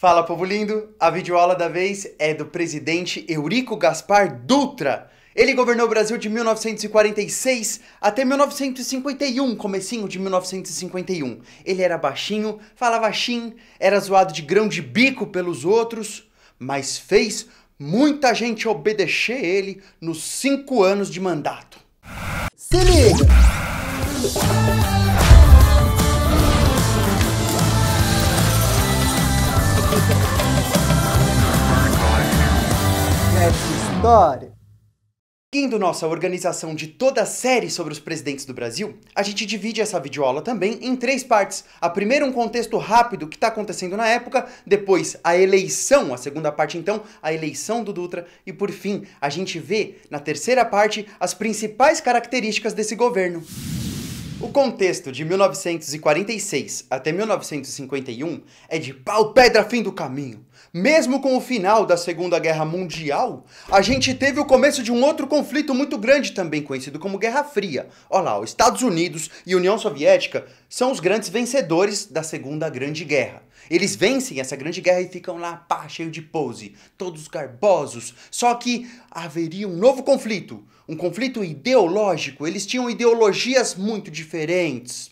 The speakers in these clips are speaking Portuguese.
Fala, povo lindo! A videoaula da vez é do presidente Eurico Gaspar Dutra. Ele governou o Brasil de 1946 até 1951, comecinho de 1951. Ele era baixinho, falava xin, era zoado de grão de bico pelos outros, mas fez muita gente obedecer ele nos cinco anos de mandato. Se liga! Dória. Seguindo nossa organização de toda a série sobre os presidentes do Brasil, a gente divide essa videoaula também em três partes. A primeira, um contexto rápido que está acontecendo na época, depois, a eleição, a segunda parte, então, a eleição do Dutra, e por fim, a gente vê, na terceira parte, as principais características desse governo. O contexto de 1946 até 1951 é de pau, pedra, fim do caminho. Mesmo com o final da Segunda Guerra Mundial, a gente teve o começo de um outro conflito muito grande também conhecido como Guerra Fria. Olha lá, os Estados Unidos e União Soviética são os grandes vencedores da Segunda Grande Guerra. Eles vencem essa grande guerra e ficam lá, pá, cheio de pose, todos garbosos. Só que haveria um novo conflito, um conflito ideológico. Eles tinham ideologias muito diferentes.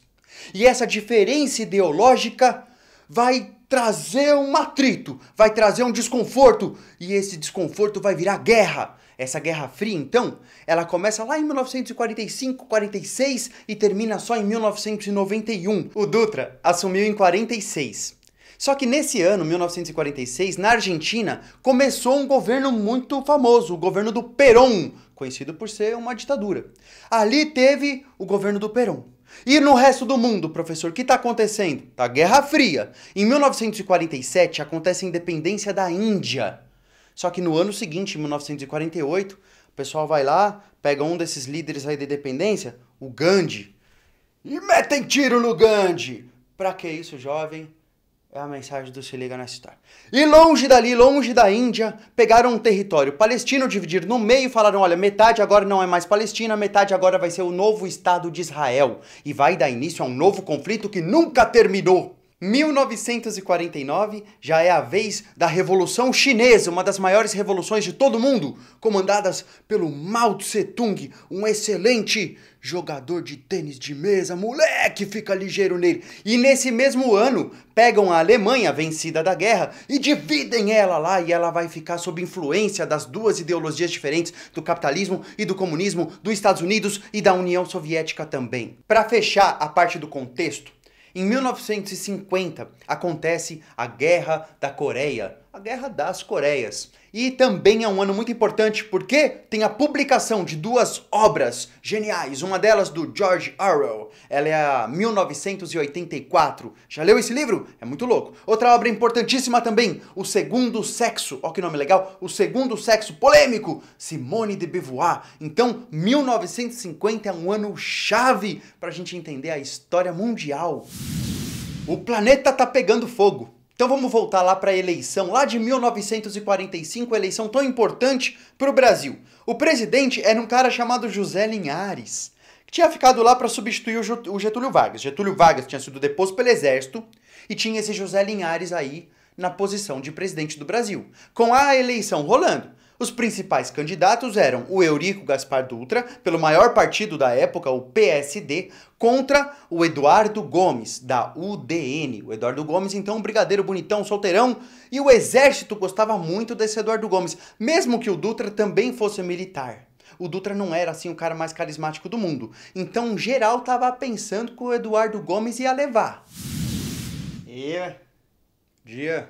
E essa diferença ideológica vai trazer um atrito, vai trazer um desconforto, e esse desconforto vai virar guerra. Essa Guerra Fria, então, ela começa lá em 1945, 46 e termina só em 1991. O Dutra assumiu em 46. Só que nesse ano, 1946, na Argentina, começou um governo muito famoso, o governo do Perón, conhecido por ser uma ditadura. Ali teve o governo do Perón. E no resto do mundo, professor, o que está acontecendo? Tá Guerra Fria. Em 1947 acontece a independência da Índia. Só que no ano seguinte, 1948, o pessoal vai lá, pega um desses líderes aí da independência, o Gandhi, e metem tiro no Gandhi. Pra que isso, jovem? É a mensagem do Se Liga Nessa História. E longe dali, longe da Índia, pegaram um território palestino, dividiram no meio e falaram: olha, metade agora não é mais Palestina, metade agora vai ser o novo Estado de Israel. E vai dar início a um novo conflito que nunca terminou. 1949 já é a vez da Revolução Chinesa, uma das maiores revoluções de todo o mundo, comandadas pelo Mao Tse-tung, um excelente jogador de tênis de mesa, moleque, fica ligeiro nele. E nesse mesmo ano, pegam a Alemanha vencida da guerra e dividem ela lá e ela vai ficar sob influência das duas ideologias diferentes do capitalismo e do comunismo dos Estados Unidos e da União Soviética também. Para fechar a parte do contexto, em 1950 acontece a Guerra da Coreia, a Guerra das Coreias. E também é um ano muito importante porque tem a publicação de duas obras geniais, uma delas do George Orwell. Ela é a 1984. Já leu esse livro? É muito louco. Outra obra importantíssima também, O Segundo Sexo. Ó que nome legal, O Segundo Sexo polêmico, Simone de Beauvoir. Então, 1950 é um ano chave para a gente entender a história mundial. O planeta tá pegando fogo. Então vamos voltar lá para a eleição, lá de 1945, eleição tão importante para o Brasil. O presidente era um cara chamado José Linhares, que tinha ficado lá para substituir o Getúlio Vargas. Getúlio Vargas tinha sido deposto pelo exército e tinha esse José Linhares aí na posição de presidente do Brasil, com a eleição rolando. Os principais candidatos eram o Eurico Gaspar Dutra, pelo maior partido da época, o PSD, contra o Eduardo Gomes, da UDN. O Eduardo Gomes, então, um brigadeiro bonitão, solteirão, e o exército gostava muito desse Eduardo Gomes, mesmo que o Dutra também fosse militar. O Dutra não era assim o cara mais carismático do mundo. Então, geral tava pensando que o Eduardo Gomes ia levar. E dia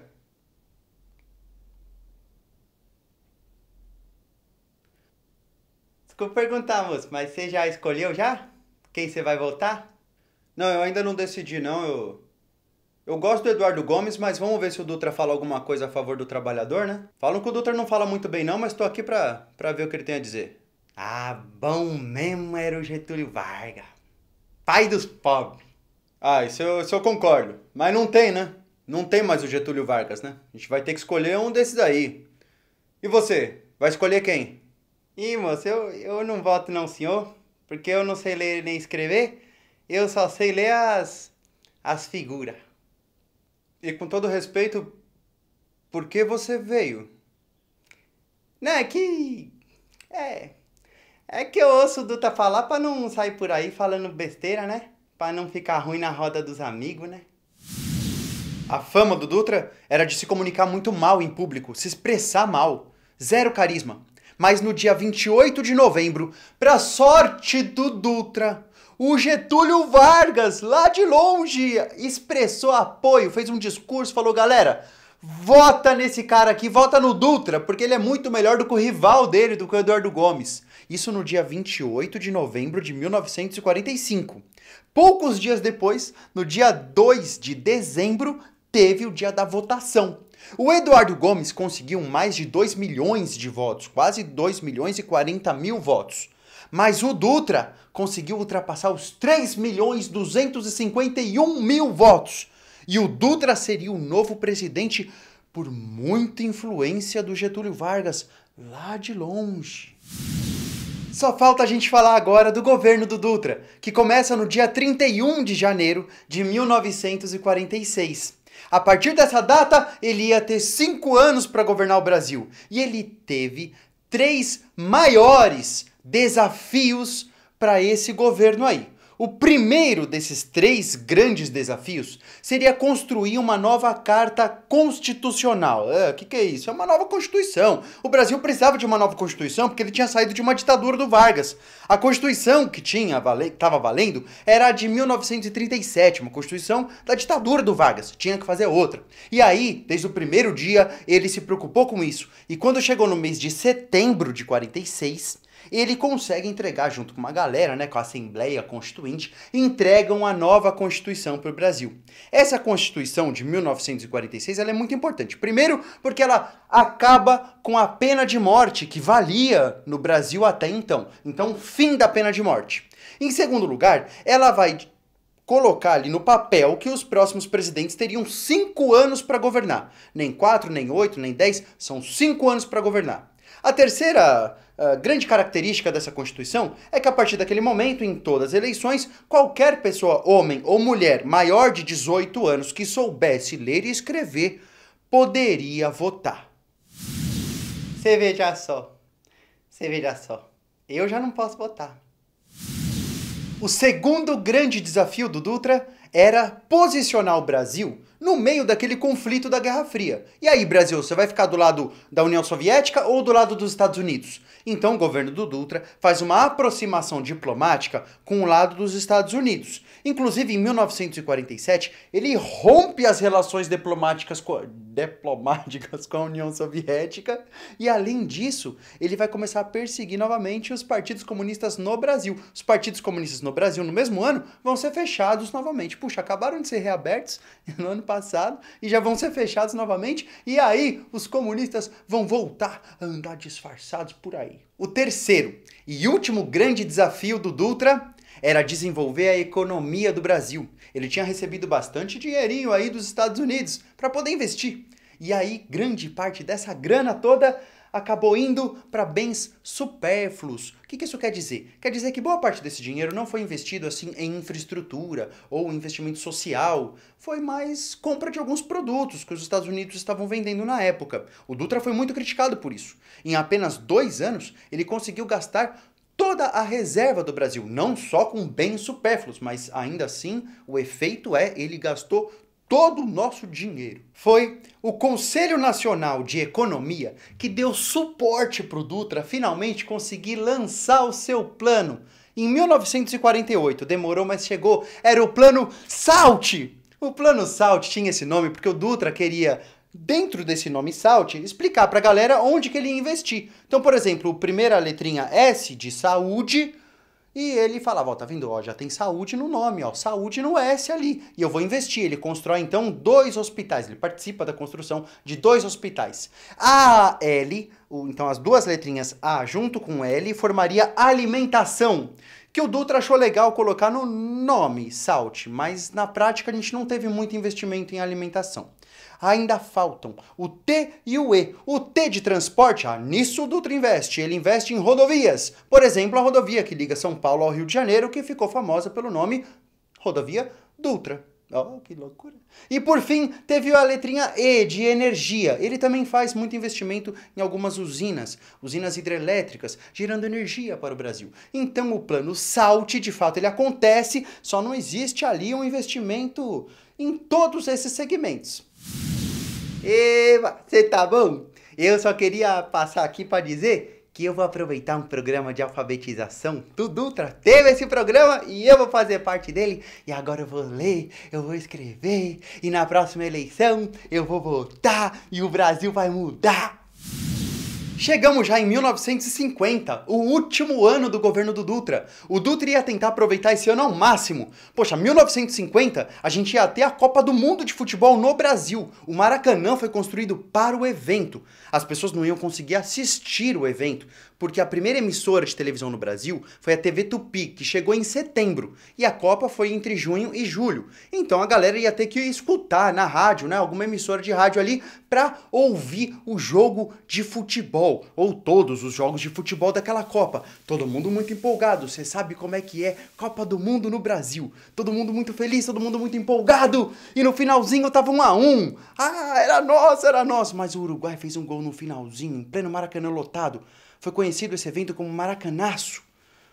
Desculpa perguntar, moço, mas você já escolheu já? Quem você vai votar? Não, eu ainda não decidi, não. Eu, eu gosto do Eduardo Gomes, mas vamos ver se o Dutra fala alguma coisa a favor do trabalhador, né? Falam que o Dutra não fala muito bem não, mas tô aqui pra, pra ver o que ele tem a dizer. Ah, bom mesmo era o Getúlio Vargas. Pai dos pobres. Ah, isso eu, isso eu concordo. Mas não tem, né? Não tem mais o Getúlio Vargas, né? A gente vai ter que escolher um desses aí. E você? Vai escolher quem? Ih, moço, eu, eu não voto não, senhor, porque eu não sei ler nem escrever, eu só sei ler as, as figuras. E com todo respeito, por que você veio? Né, que... é... É que eu ouço o Duta falar pra não sair por aí falando besteira, né? Pra não ficar ruim na roda dos amigos, né? A fama do Dutra era de se comunicar muito mal em público, se expressar mal. Zero carisma mas no dia 28 de novembro, para sorte do Dutra, o Getúlio Vargas, lá de longe, expressou apoio, fez um discurso, falou: galera, vota nesse cara aqui, vota no Dutra, porque ele é muito melhor do que o rival dele, do que o Eduardo Gomes. Isso no dia 28 de novembro de 1945. Poucos dias depois, no dia 2 de dezembro, teve o dia da votação. O Eduardo Gomes conseguiu mais de 2 milhões de votos, quase 2 milhões e 40 mil votos. Mas o Dutra conseguiu ultrapassar os 3 milhões 251 mil votos. E o Dutra seria o novo presidente por muita influência do Getúlio Vargas, lá de longe. Só falta a gente falar agora do governo do Dutra, que começa no dia 31 de janeiro de 1946. A partir dessa data, ele ia ter cinco anos para governar o Brasil. E ele teve três maiores desafios para esse governo aí. O primeiro desses três grandes desafios seria construir uma nova carta constitucional. É, o é, que, que é isso? É uma nova constituição. O Brasil precisava de uma nova constituição porque ele tinha saído de uma ditadura do Vargas. A constituição que tinha estava valendo era a de 1937, uma constituição da ditadura do Vargas. Tinha que fazer outra. E aí, desde o primeiro dia, ele se preocupou com isso. E quando chegou no mês de setembro de 46 ele consegue entregar junto com uma galera, né, com a Assembleia Constituinte, entregam a nova Constituição para o Brasil. Essa Constituição de 1946 ela é muito importante. Primeiro, porque ela acaba com a pena de morte que valia no Brasil até então. Então, fim da pena de morte. Em segundo lugar, ela vai colocar ali no papel que os próximos presidentes teriam cinco anos para governar. Nem quatro, nem oito, nem dez, são cinco anos para governar. A terceira ah, grande característica dessa Constituição é que a partir daquele momento, em todas as eleições, qualquer pessoa, homem ou mulher maior de 18 anos que soubesse ler e escrever, poderia votar. Você veja só, você veja só, eu já não posso votar. O segundo grande desafio do Dutra era posicionar o Brasil no meio daquele conflito da Guerra Fria. E aí, Brasil, você vai ficar do lado da União Soviética ou do lado dos Estados Unidos? Então, o governo do Dutra faz uma aproximação diplomática com o lado dos Estados Unidos. Inclusive, em 1947, ele rompe as relações diplomáticas com, diplomáticas com a União Soviética e, além disso, ele vai começar a perseguir novamente os partidos comunistas no Brasil. Os partidos comunistas no Brasil, no mesmo ano, vão ser fechados novamente puxa, acabaram de ser reabertos no ano passado e já vão ser fechados novamente, e aí os comunistas vão voltar a andar disfarçados por aí. O terceiro e último grande desafio do Dutra era desenvolver a economia do Brasil. Ele tinha recebido bastante dinheirinho aí dos Estados Unidos para poder investir. E aí, grande parte dessa grana toda acabou indo para bens supérfluos. O que, que, isso quer dizer? Quer dizer que boa parte desse dinheiro não foi investido assim em infraestrutura ou investimento social, foi mais compra de alguns produtos que os Estados Unidos estavam vendendo na época. O Dutra foi muito criticado por isso. Em apenas dois anos, ele conseguiu gastar toda a reserva do Brasil, não só com bens supérfluos, mas ainda assim o efeito é ele gastou todo o nosso dinheiro. Foi o Conselho Nacional de Economia que deu suporte para o Dutra finalmente conseguir lançar o seu plano. Em 1948, demorou, mas chegou. Era o plano SALT. O plano SALT tinha esse nome porque o Dutra queria dentro desse nome SALT, explicar para a galera onde que ele ia investir. Então, por exemplo, a primeira letrinha S de saúde e ele falava, ó, tá vindo, ó, já tem saúde no nome, ó, saúde no S ali, e eu vou investir. Ele constrói então dois hospitais, ele participa da construção de dois hospitais. A L, então as duas letrinhas A junto com L formaria alimentação, que o Dutra achou legal colocar no nome, salte, mas na prática a gente não teve muito investimento em alimentação. Ainda faltam o T e o E. O T de transporte, ah, nisso o Dutra investe. Ele investe em rodovias. Por exemplo, a rodovia que liga São Paulo ao Rio de Janeiro, que ficou famosa pelo nome Rodovia Dutra. Oh, que loucura! E por fim, teve a letrinha E de energia. Ele também faz muito investimento em algumas usinas, usinas hidrelétricas, gerando energia para o Brasil. Então o plano Salte, de fato, ele acontece, só não existe ali um investimento em todos esses segmentos. E você tá bom? Eu só queria passar aqui para dizer que eu vou aproveitar um programa de alfabetização do Dutra. Teve esse programa e eu vou fazer parte dele. E agora eu vou ler, eu vou escrever e na próxima eleição eu vou votar e o Brasil vai mudar. Chegamos já em 1950, o último ano do governo do Dutra. O Dutra ia tentar aproveitar esse ano ao máximo. Poxa, 1950, a gente ia ter a Copa do Mundo de Futebol no Brasil. O Maracanã foi construído para o evento. As pessoas não iam conseguir assistir o evento, porque a primeira emissora de televisão no Brasil foi a TV Tupi, que chegou em setembro, e a Copa foi entre junho e julho. Então a galera ia ter que escutar na rádio, né, alguma emissora de rádio ali, para ouvir o jogo de futebol futebol, ou todos os jogos de futebol daquela Copa. Todo mundo muito empolgado, você sabe como é que é Copa do Mundo no Brasil. Todo mundo muito feliz, todo mundo muito empolgado. E no finalzinho tava um a um. Ah, era nosso, era nosso. Mas o Uruguai fez um gol no finalzinho, em pleno Maracanã lotado. Foi conhecido esse evento como Maracanaço.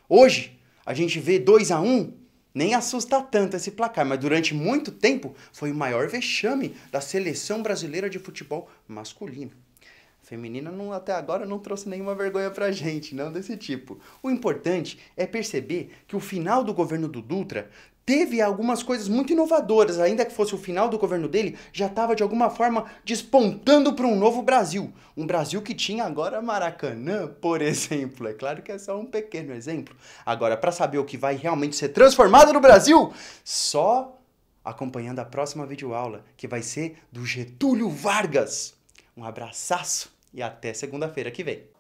Hoje, a gente vê 2 a 1 um, nem assusta tanto esse placar, mas durante muito tempo foi o maior vexame da seleção brasileira de futebol masculino feminina não, até agora não trouxe nenhuma vergonha pra gente, não desse tipo. O importante é perceber que o final do governo do Dutra teve algumas coisas muito inovadoras, ainda que fosse o final do governo dele, já estava de alguma forma despontando para um novo Brasil. Um Brasil que tinha agora Maracanã, por exemplo. É claro que é só um pequeno exemplo. Agora, para saber o que vai realmente ser transformado no Brasil, só acompanhando a próxima videoaula, que vai ser do Getúlio Vargas. Um abraçaço! e até segunda-feira que vem.